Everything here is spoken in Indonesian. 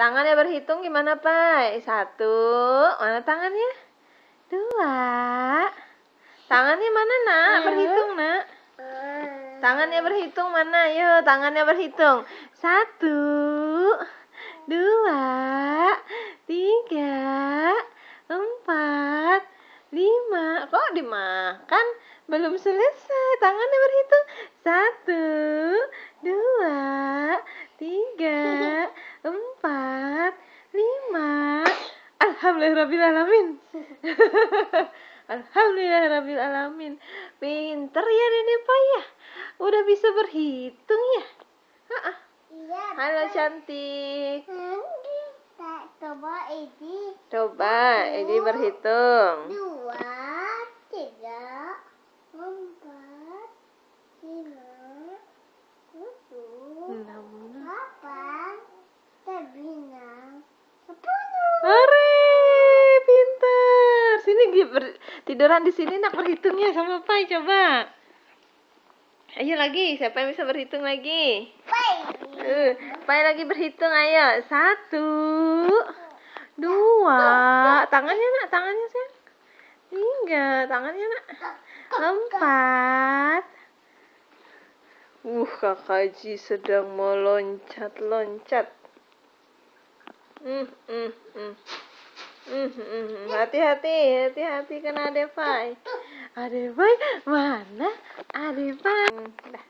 Tangannya berhitung gimana, Pak? Eh, satu. Mana tangannya? Dua. Tangannya mana, nak? Berhitung, nak. Ah. Tangannya berhitung mana? Yuk tangannya berhitung. Satu. Dua. Tiga. Empat. Lima. Kok dimakan? Belum selesai. Tangannya berhitung. Satu. Dua. Tiga. Alamin. Alhamdulillahirrabbilalamin Alamin. Pinter ya Nenek Payah Udah bisa berhitung ya iya, Halo cantik hmm, Coba Edi Coba Edi berhitung Dua ber, tiduran di sini nak berhitungnya sama Pai coba. Ayo lagi, siapa yang bisa berhitung lagi? Pai. Uh, Pai lagi berhitung ayo. Satu, dua, tangannya nak, tangannya sayang. Tiga, tangannya nak. Empat. Uh, Kak Haji sedang meloncat-loncat. Hmm hmm hmm. Mm-hmm, mm-hmm. Hati-hati, hati-hati kena Adevai. Adevai mana? hmm, Dah.